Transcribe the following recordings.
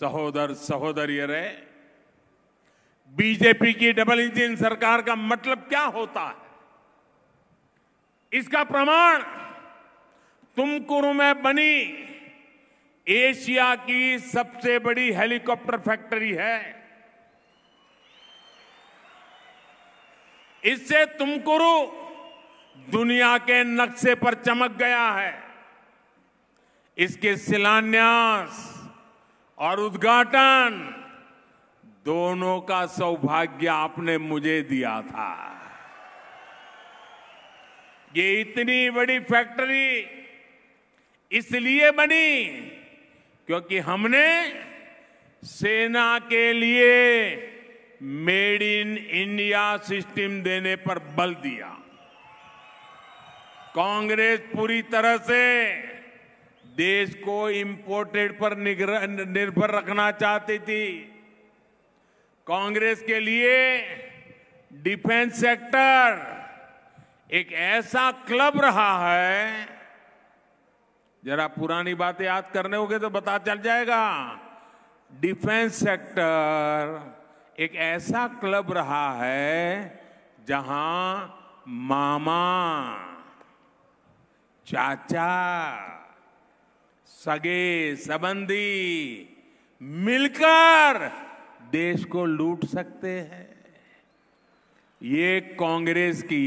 सहोदर सहोदरियरे बीजेपी की डबल इंजन सरकार का मतलब क्या होता है इसका प्रमाण तुमकुरु में बनी एशिया की सबसे बड़ी हेलीकॉप्टर फैक्ट्री है इससे तुमकुरु दुनिया के नक्शे पर चमक गया है इसके शिलान्यास और उद्घाटन दोनों का सौभाग्य आपने मुझे दिया था ये इतनी बड़ी फैक्ट्री इसलिए बनी क्योंकि हमने सेना के लिए मेड इन इंडिया सिस्टम देने पर बल दिया कांग्रेस पूरी तरह से देश को इंपोर्टेड पर निर्भर रखना चाहती थी कांग्रेस के लिए डिफेंस सेक्टर एक ऐसा क्लब रहा है जरा पुरानी बातें याद करने होंगे तो बता चल जाएगा डिफेंस सेक्टर एक ऐसा क्लब रहा है जहां मामा चाचा सगे संबंधी मिलकर देश को लूट सकते हैं ये कांग्रेस की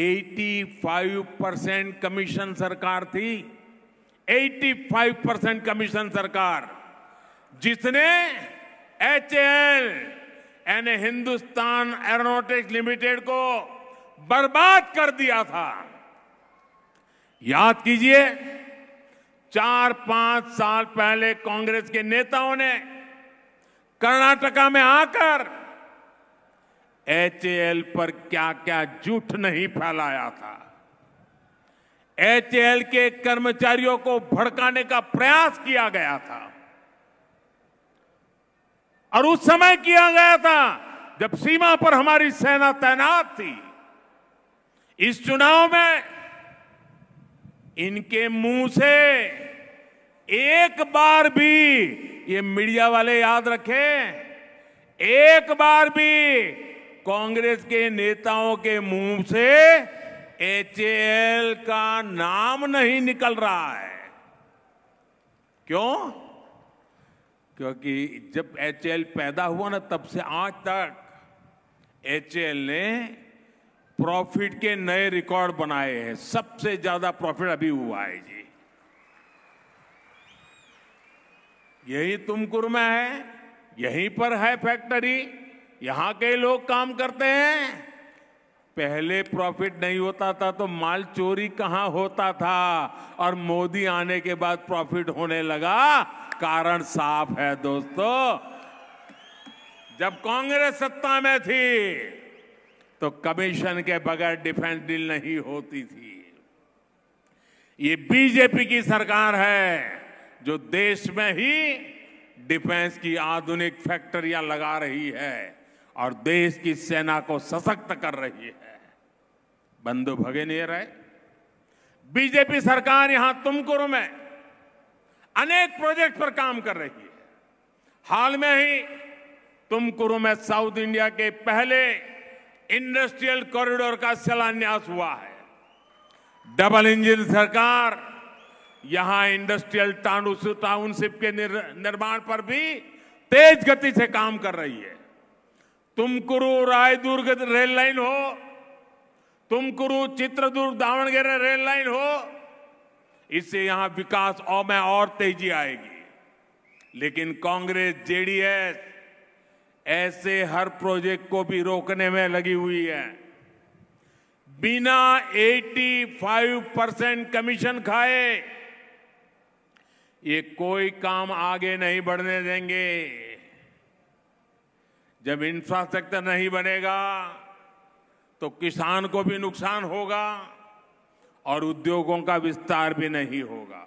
85 परसेंट कमीशन सरकार थी 85 परसेंट कमीशन सरकार जिसने एच एल यानी हिंदुस्तान एरोनोटिक्स लिमिटेड को बर्बाद कर दिया था याद कीजिए चार पांच साल पहले कांग्रेस के नेताओं ने कर्नाटका में आकर एचएल पर क्या क्या झूठ नहीं फैलाया था एचएल के कर्मचारियों को भड़काने का प्रयास किया गया था और उस समय किया गया था जब सीमा पर हमारी सेना तैनात थी इस चुनाव में इनके मुंह से एक बार भी ये मीडिया वाले याद रखें एक बार भी कांग्रेस के नेताओं के मुंह से एचएएल का नाम नहीं निकल रहा है क्यों क्योंकि जब एचएएल पैदा हुआ ना तब से आज तक एचएएल ने प्रॉफिट के नए रिकॉर्ड बनाए हैं सबसे ज्यादा प्रॉफिट अभी हुआ है जी यही तुमकुर में है यहीं पर है फैक्ट्री यहां के लोग काम करते हैं पहले प्रॉफिट नहीं होता था तो माल चोरी कहां होता था और मोदी आने के बाद प्रॉफिट होने लगा कारण साफ है दोस्तों जब कांग्रेस सत्ता में थी तो कमीशन के बगैर डिफेंस डील नहीं होती थी ये बीजेपी की सरकार है जो देश में ही डिफेंस की आधुनिक फैक्ट्रियां लगा रही है और देश की सेना को सशक्त कर रही है बंधु भगे नहीं रहे बीजेपी सरकार यहां तुमकुरु में अनेक प्रोजेक्ट पर काम कर रही है हाल में ही तुमकुरु में साउथ इंडिया के पहले इंडस्ट्रियल कॉरिडोर का शिलान्यास हुआ है डबल इंजन सरकार यहां इंडस्ट्रियल टांडू टाउनशिप के निर्माण पर भी तेज गति से काम कर रही है तुमकुरु रायदुर्ग रेल लाइन हो तुमकुरु चित्रदुर्ग दावणगेरे रेल लाइन हो इससे यहां विकास और में और तेजी आएगी लेकिन कांग्रेस जेडीएस ऐसे हर प्रोजेक्ट को भी रोकने में लगी हुई है बिना 85 परसेंट कमीशन खाए ये कोई काम आगे नहीं बढ़ने देंगे जब इंफ्रास्ट्रक्चर नहीं बनेगा तो किसान को भी नुकसान होगा और उद्योगों का विस्तार भी नहीं होगा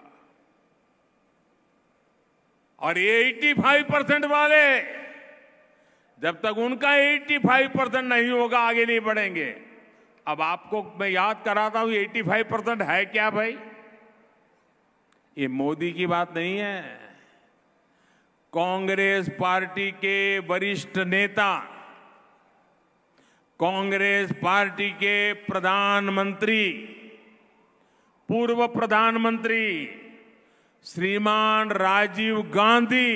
और ये 85 परसेंट वाले जब तक उनका 85 परसेंट नहीं होगा आगे नहीं बढ़ेंगे अब आपको मैं याद कराता हूं 85 परसेंट है क्या भाई ये मोदी की बात नहीं है कांग्रेस पार्टी के वरिष्ठ नेता कांग्रेस पार्टी के प्रधानमंत्री पूर्व प्रधानमंत्री श्रीमान राजीव गांधी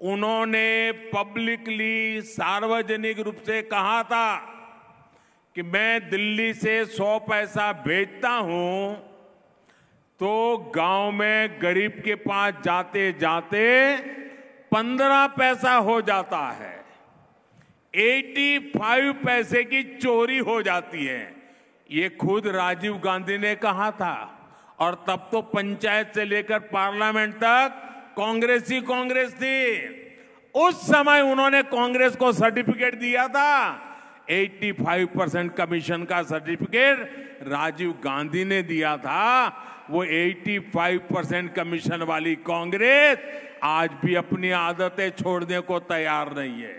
उन्होंने पब्लिकली सार्वजनिक रूप से कहा था कि मैं दिल्ली से सौ पैसा भेजता हूं तो गांव में गरीब के पास जाते जाते पंद्रह पैसा हो जाता है 85 पैसे की चोरी हो जाती है ये खुद राजीव गांधी ने कहा था और तब तो पंचायत से लेकर पार्लियामेंट तक कांग्रेस ही कांग्रेस थी उस समय उन्होंने कांग्रेस को सर्टिफिकेट दिया था 85 परसेंट कमीशन का सर्टिफिकेट राजीव गांधी ने दिया था वो 85 परसेंट कमीशन वाली कांग्रेस आज भी अपनी आदतें छोड़ने को तैयार नहीं है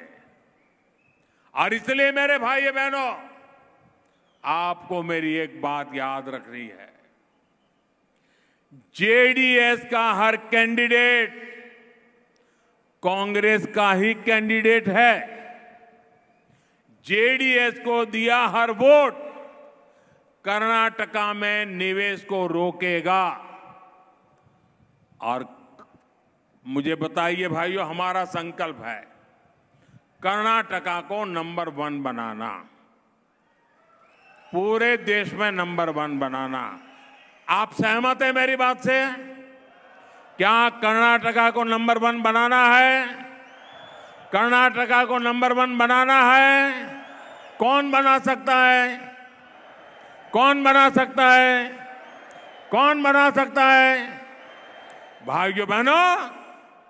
और इसलिए मेरे भाई बहनों आपको मेरी एक बात याद रखनी है जेडीएस का हर कैंडिडेट कांग्रेस का ही कैंडिडेट है जेडीएस को दिया हर वोट कर्नाटका में निवेश को रोकेगा और मुझे बताइए भाइयों हमारा संकल्प है कर्नाटका को नंबर वन बनाना पूरे देश में नंबर वन बनाना आप सहमत हैं मेरी बात से क्या कर्नाटका को नंबर वन बनाना है कर्नाटका को नंबर वन बनाना है कौन बना सकता है कौन बना सकता है कौन बना सकता है भाइयों बहनों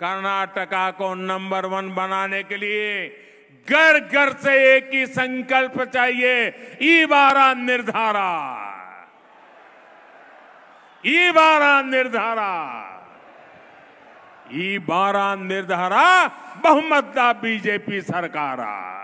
कर्नाटका को नंबर वन बनाने के लिए घर घर से एक ही संकल्प चाहिए ई बारा निर्धारा बार निर्धार बार निर्धार बहुमत का बीजेपी सरकार